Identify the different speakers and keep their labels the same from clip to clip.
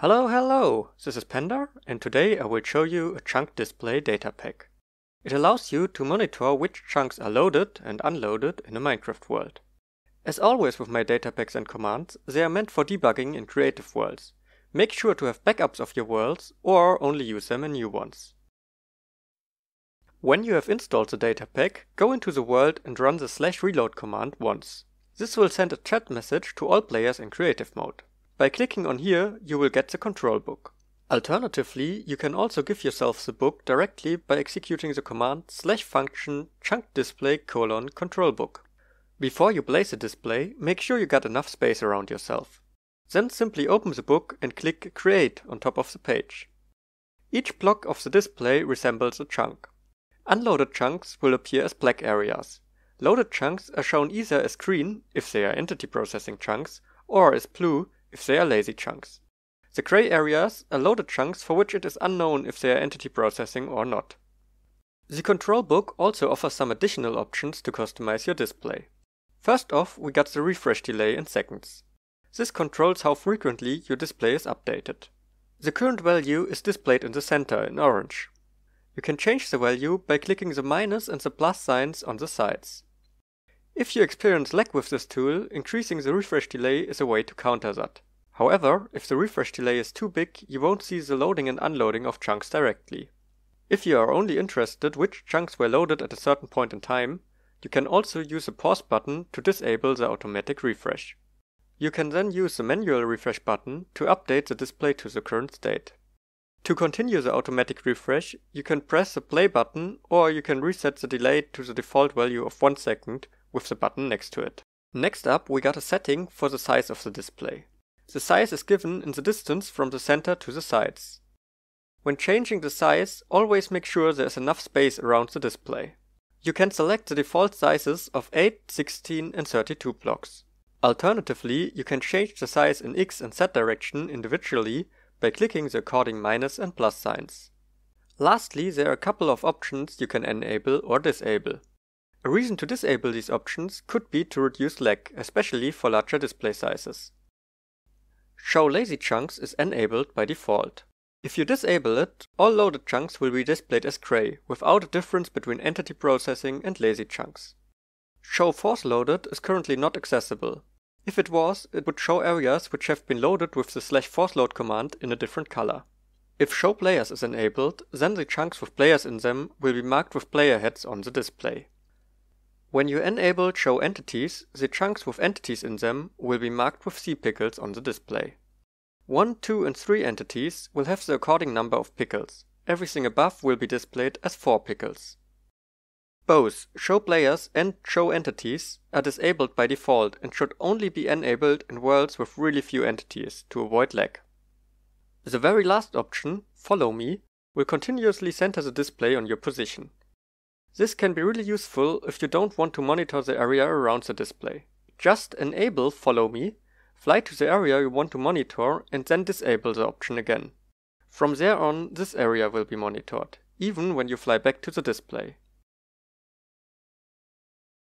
Speaker 1: Hello, hello! This is Pender, and today I will show you a chunk display data pack. It allows you to monitor which chunks are loaded and unloaded in a Minecraft world. As always with my data packs and commands, they are meant for debugging in creative worlds. Make sure to have backups of your worlds or only use them in new ones. When you have installed the data pack, go into the world and run the slash reload command once. This will send a chat message to all players in creative mode. By clicking on here, you will get the control book. Alternatively, you can also give yourself the book directly by executing the command slash function chunk display colon control book. Before you place the display, make sure you got enough space around yourself. Then simply open the book and click Create on top of the page. Each block of the display resembles a chunk. Unloaded chunks will appear as black areas. Loaded chunks are shown either as green, if they are entity processing chunks, or as blue, if they are lazy chunks. The gray areas are loaded chunks for which it is unknown if they are entity processing or not. The control book also offers some additional options to customize your display. First off, we got the refresh delay in seconds. This controls how frequently your display is updated. The current value is displayed in the center in orange. You can change the value by clicking the minus and the plus signs on the sides. If you experience lag with this tool, increasing the refresh delay is a way to counter that. However, if the refresh delay is too big, you won't see the loading and unloading of chunks directly. If you are only interested which chunks were loaded at a certain point in time, you can also use the pause button to disable the automatic refresh. You can then use the manual refresh button to update the display to the current state. To continue the automatic refresh, you can press the play button or you can reset the delay to the default value of 1 second with the button next to it. Next up we got a setting for the size of the display. The size is given in the distance from the center to the sides. When changing the size, always make sure there is enough space around the display. You can select the default sizes of 8, 16 and 32 blocks. Alternatively, you can change the size in X and Z direction individually by clicking the according minus and plus signs. Lastly, there are a couple of options you can enable or disable. A reason to disable these options could be to reduce lag, especially for larger display sizes. Show lazy chunks is enabled by default. If you disable it, all loaded chunks will be displayed as gray, without a difference between entity processing and lazy chunks. Show force loaded is currently not accessible. If it was, it would show areas which have been loaded with the slash force load command in a different color. If show players is enabled, then the chunks with players in them will be marked with player heads on the display. When you enable Show Entities, the chunks with entities in them will be marked with sea pickles on the display. 1, 2 and 3 entities will have the according number of pickles. Everything above will be displayed as 4 pickles. Both Show Players and Show Entities are disabled by default and should only be enabled in worlds with really few entities to avoid lag. The very last option, Follow Me, will continuously center the display on your position. This can be really useful if you don't want to monitor the area around the display. Just enable Follow Me, fly to the area you want to monitor and then disable the option again. From there on, this area will be monitored, even when you fly back to the display.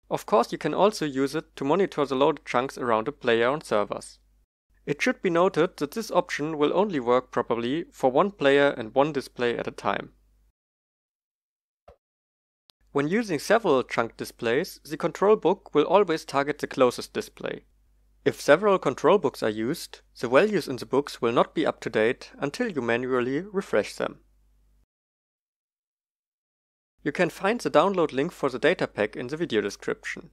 Speaker 1: Of course, you can also use it to monitor the loaded chunks around a player on servers. It should be noted that this option will only work properly for one player and one display at a time. When using several trunk displays, the control book will always target the closest display. If several control books are used, the values in the books will not be up to date until you manually refresh them. You can find the download link for the data pack in the video description.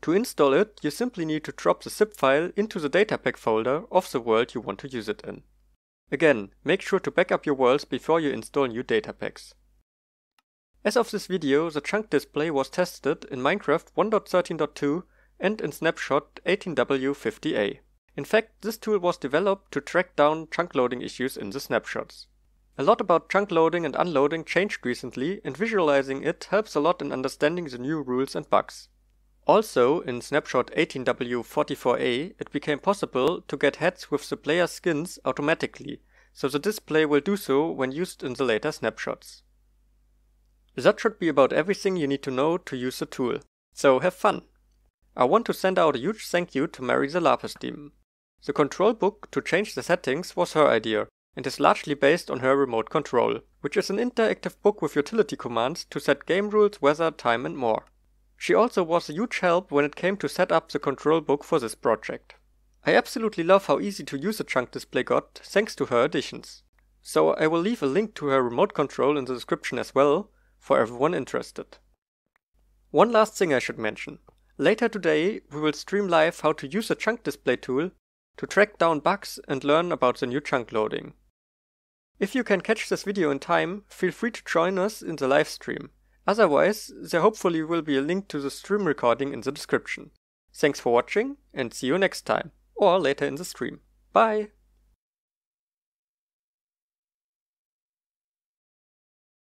Speaker 1: To install it, you simply need to drop the zip file into the datapack folder of the world you want to use it in. Again, make sure to back up your worlds before you install new datapacks. As of this video, the chunk display was tested in Minecraft 1.13.2 and in Snapshot 18W50A. In fact, this tool was developed to track down chunk loading issues in the snapshots. A lot about chunk loading and unloading changed recently, and visualizing it helps a lot in understanding the new rules and bugs. Also, in Snapshot 18W44A, it became possible to get heads with the player skins automatically, so the display will do so when used in the later snapshots. That should be about everything you need to know to use the tool, so have fun! I want to send out a huge thank you to Mary the Lapis Demon. The control book to change the settings was her idea, and is largely based on her remote control, which is an interactive book with utility commands to set game rules, weather, time and more. She also was a huge help when it came to set up the control book for this project. I absolutely love how easy to use the chunk display got thanks to her additions. So I will leave a link to her remote control in the description as well, for everyone interested. One last thing I should mention. Later today, we will stream live how to use a chunk display tool to track down bugs and learn about the new chunk loading. If you can catch this video in time, feel free to join us in the live stream. Otherwise, there hopefully will be a link to the stream recording in the description. Thanks for watching and see you next time, or later in the stream. Bye!